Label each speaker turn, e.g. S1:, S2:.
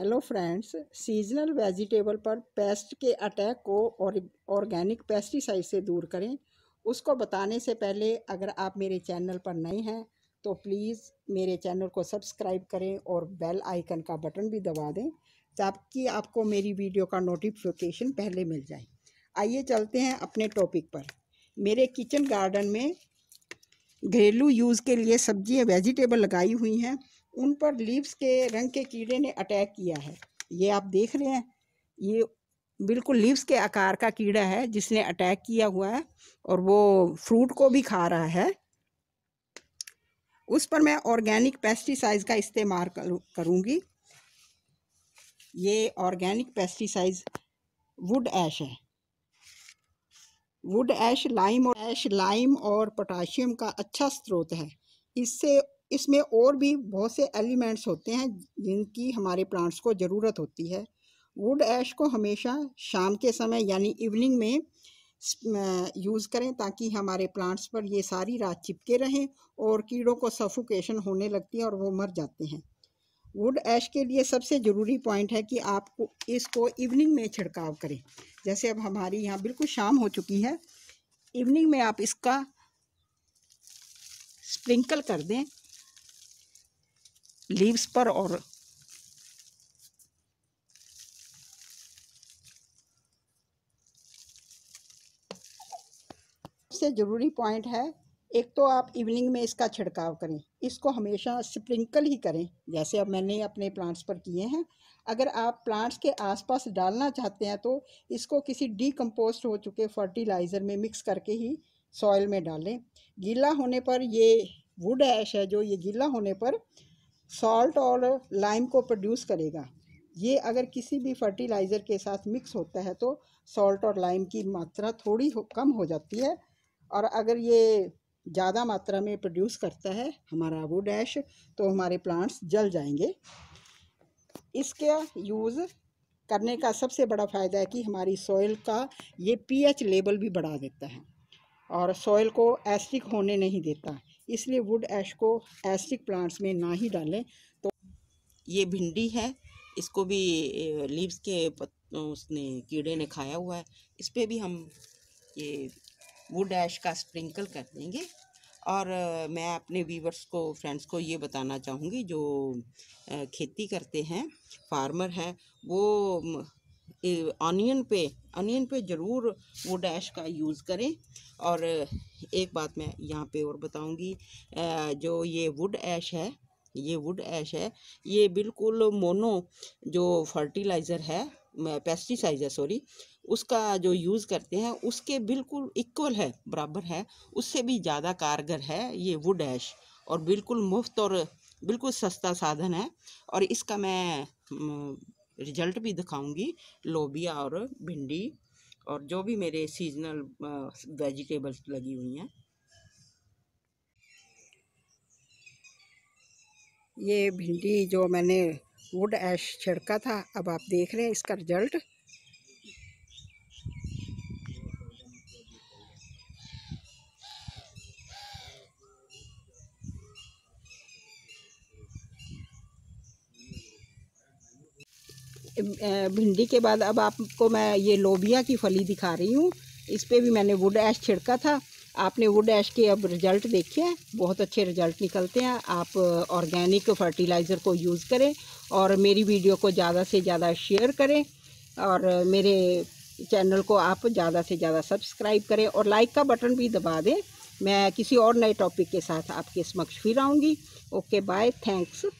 S1: hello friends seasonal vegetable पर pest के attack को और ऑर्गेनिक पेस्टिसाइड से दूर करें उसको बताने से पहले अगर आप मेरे चैनल पर नए हैं तो प्लीज़ मेरे चैनल को सब्सक्राइब करें और बेल आइकन का बटन भी दबा दें ताकि आपको मेरी वीडियो का नोटिफिकेशन पहले मिल जाए आइए चलते हैं अपने टॉपिक पर मेरे किचन गार्डन में घरेलू यूज़ के लिए सब्जियाँ वेजिटेबल लगाई हुई हैं उन पर लीव्स के रंग के कीड़े ने अटैक किया है ये आप देख रहे हैं ये बिल्कुल लीव्स के आकार का कीड़ा है जिसने अटैक किया हुआ है और वो फ्रूट को भी खा रहा है उस पर मैं ऑर्गेनिक पेस्टिसाइड का इस्तेमाल करूँगी ये ऑर्गेनिक पेस्टिसाइड वुड ऐश है वुड ऐश लाइम और ऐश लाइम और पोटाशियम का अच्छा स्रोत है इससे इसमें और भी बहुत से एलिमेंट्स होते हैं जिनकी हमारे प्लांट्स को ज़रूरत होती है वुड ऐश को हमेशा शाम के समय यानी इवनिंग में यूज़ करें ताकि हमारे प्लांट्स पर ये सारी रात चिपके रहें और कीड़ों को सफोकेशन होने लगती है और वो मर जाते हैं वुड ऐश के लिए सबसे ज़रूरी पॉइंट है कि आप इसको इवनिंग में छिड़काव करें जैसे अब हमारी यहाँ बिल्कुल शाम हो चुकी है इवनिंग में आप इसका स्प्रिंकल कर दें लीव्स पर और सबसे ज़रूरी पॉइंट है एक तो आप इवनिंग में इसका छिड़काव करें इसको हमेशा स्प्रिंकल ही करें जैसे अब मैंने अपने प्लांट्स पर किए हैं अगर आप प्लांट्स के आसपास डालना चाहते हैं तो इसको किसी डीकम्पोस्ट हो चुके फर्टिलाइज़र में मिक्स करके ही सॉइल में डालें गीला होने पर ये वुड ऐश है जो ये गीला होने पर सॉल्ट और लाइम को प्रोड्यूस करेगा ये अगर किसी भी फर्टिलाइज़र के साथ मिक्स होता है तो सॉल्ट और लाइम की मात्रा थोड़ी हो, कम हो जाती है और अगर ये ज़्यादा मात्रा में प्रोड्यूस करता है हमारा वो डैश तो हमारे प्लांट्स जल जाएंगे इसका यूज़ करने का सबसे बड़ा फ़ायदा है कि हमारी सॉइल का ये पीएच लेवल भी बढ़ा देता है और सॉइल को एसिडिक होने नहीं देता इसलिए वुड ऐश को एस्टिक प्लांट्स में ना ही डालें तो ये भिंडी है
S2: इसको भी लीव्स के उसने कीड़े ने खाया हुआ है इस पर भी हम ये वुड ऐश का स्प्रिंकल कर देंगे और मैं अपने वीवर्स को फ्रेंड्स को ये बताना चाहूँगी जो खेती करते हैं फार्मर हैं वो ऑनियन पे अनियन पे ज़रूर वो डैश का यूज़ करें और एक बात मैं यहाँ पे और बताऊँगी जो ये वुड ऐश है ये वुड ऐश है ये बिल्कुल मोनो जो फर्टिलाइज़र है पेस्टिसाइज़र है सॉरी उसका जो यूज़ करते हैं उसके बिल्कुल इक्वल है बराबर है उससे भी ज़्यादा कारगर है ये वुड ऐश और बिल्कुल मुफ्त और बिल्कुल सस्ता साधन है और इसका मैं रिजल्ट भी दिखाऊंगी लोबिया और भिंडी और जो भी मेरे सीजनल वेजिटेबल्स लगी हुई हैं
S1: ये भिंडी जो मैंने वुड ऐश छिड़का था अब आप देख रहे हैं इसका रिजल्ट भिंडी के बाद अब आपको मैं ये लोबिया की फली दिखा रही हूँ इस पर भी मैंने वुड ऐश छिड़का था आपने वुड ऐश के अब रिजल्ट देखे हैं बहुत अच्छे रिजल्ट निकलते हैं आप ऑर्गेनिक फर्टिलाइज़र को यूज़ करें और मेरी वीडियो को ज़्यादा से ज़्यादा शेयर करें और मेरे चैनल को आप ज़्यादा से ज़्यादा सब्सक्राइब करें और लाइक का बटन भी दबा दें मैं किसी और नए टॉपिक के साथ आपके समक्ष फिर आऊँगी ओके बाय थैंक्स